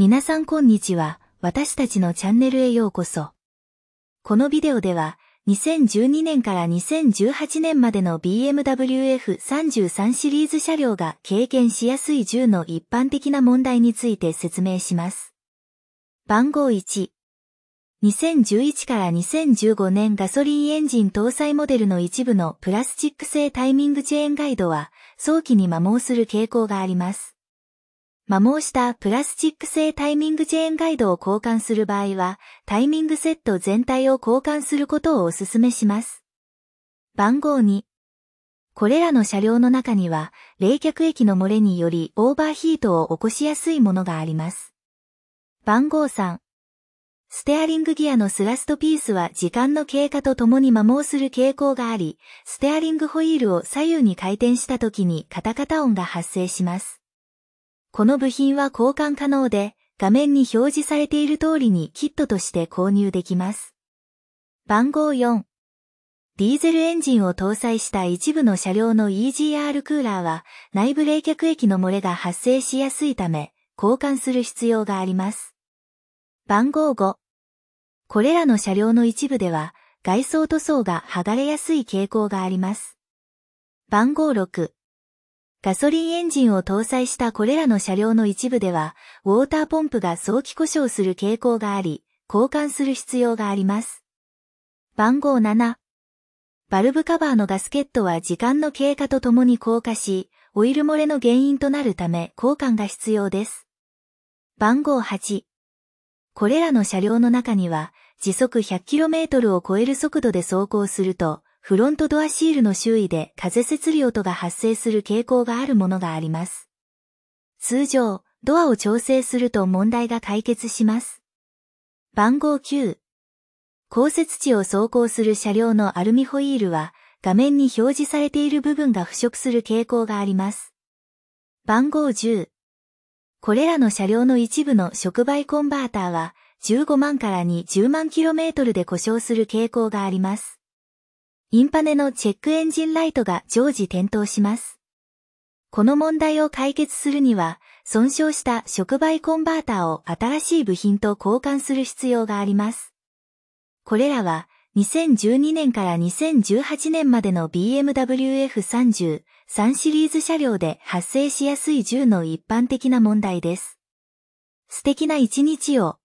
皆さんこんにちは。私たちのチャンネルへようこそ。このビデオでは、2012年から2018年までの BMW F33 シリーズ車両が経験しやすい10の一般的な問題について説明します。番号1。2011から2015年ガソリンエンジン搭載モデルの一部のプラスチック製タイミングチェーンガイドは早期に摩耗する傾向があります。摩耗したプラスチック製タイミングチェーンガイドを交換する場合は、タイミングセット全体を交換することをお勧めします。番号2。これらの車両の中には、冷却液の漏れによりオーバーヒートを起こしやすいものがあります。番号3。ステアリングギアのスラストピースは時間の経過とともに摩耗する傾向があり、ステアリングホイールを左右に回転した時にカタカタ音が発生します。この部品は交換可能で、画面に表示されている通りにキットとして購入できます。番号4。ディーゼルエンジンを搭載した一部の車両の EGR クーラーは内部冷却液の漏れが発生しやすいため交換する必要があります。番号5。これらの車両の一部では外装塗装が剥がれやすい傾向があります。番号6。ガソリンエンジンを搭載したこれらの車両の一部では、ウォーターポンプが早期故障する傾向があり、交換する必要があります。番号7。バルブカバーのガスケットは時間の経過とともに硬化し、オイル漏れの原因となるため交換が必要です。番号8。これらの車両の中には、時速 100km を超える速度で走行すると、フロントドアシールの周囲で風節量とが発生する傾向があるものがあります。通常、ドアを調整すると問題が解決します。番号9。降雪地を走行する車両のアルミホイールは、画面に表示されている部分が腐食する傾向があります。番号10。これらの車両の一部の触媒コンバーターは、15万からに10万 km で故障する傾向があります。インパネのチェックエンジンライトが常時点灯します。この問題を解決するには、損傷した触媒コンバーターを新しい部品と交換する必要があります。これらは、2012年から2018年までの BMW F30、3シリーズ車両で発生しやすい銃の一般的な問題です。素敵な一日を。